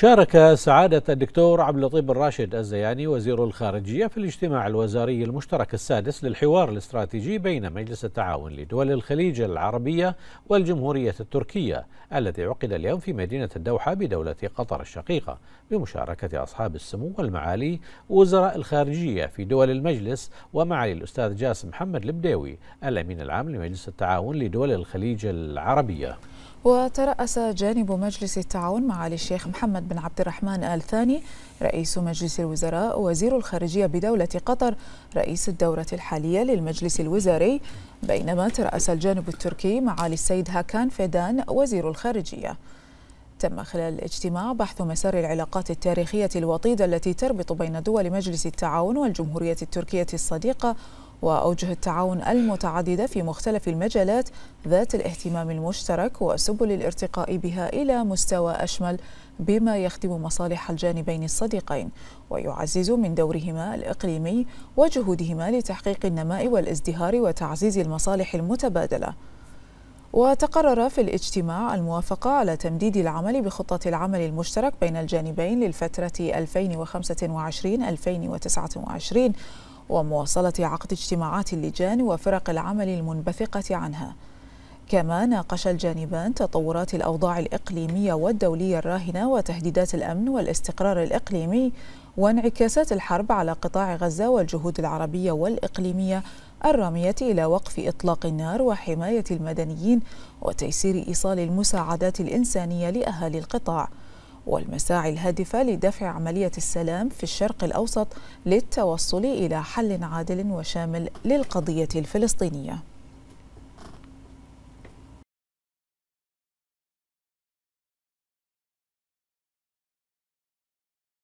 شارك سعادة الدكتور عبد اللطيف الراشد الزياني وزير الخارجية في الاجتماع الوزاري المشترك السادس للحوار الاستراتيجي بين مجلس التعاون لدول الخليج العربية والجمهورية التركية الذي عقد اليوم في مدينة الدوحة بدولة قطر الشقيقة بمشاركة أصحاب السمو والمعالي وزراء الخارجية في دول المجلس ومعالي الأستاذ جاسم محمد البديوي الأمين العام لمجلس التعاون لدول الخليج العربية وترأس جانب مجلس التعاون معالي الشيخ محمد بن عبد الرحمن آل ثاني رئيس مجلس الوزراء وزير الخارجية بدولة قطر رئيس الدورة الحالية للمجلس الوزاري بينما ترأس الجانب التركي معالي السيد هاكان فيدان وزير الخارجية تم خلال الاجتماع بحث مسار العلاقات التاريخية الوطيدة التي تربط بين دول مجلس التعاون والجمهورية التركية الصديقة وأوجه التعاون المتعددة في مختلف المجالات ذات الاهتمام المشترك وسبل الارتقاء بها إلى مستوى أشمل بما يخدم مصالح الجانبين الصديقين ويعزز من دورهما الإقليمي وجهودهما لتحقيق النماء والازدهار وتعزيز المصالح المتبادلة وتقرر في الاجتماع الموافقة على تمديد العمل بخطة العمل المشترك بين الجانبين للفترة 2025-2029 ومواصلة عقد اجتماعات اللجان وفرق العمل المنبثقة عنها كما ناقش الجانبان تطورات الأوضاع الإقليمية والدولية الراهنة وتهديدات الأمن والاستقرار الإقليمي وانعكاسات الحرب على قطاع غزة والجهود العربية والإقليمية الرامية إلى وقف إطلاق النار وحماية المدنيين وتيسير إيصال المساعدات الإنسانية لأهالي القطاع والمساعي الهادفة لدفع عملية السلام في الشرق الأوسط للتوصل إلى حل عادل وشامل للقضية الفلسطينية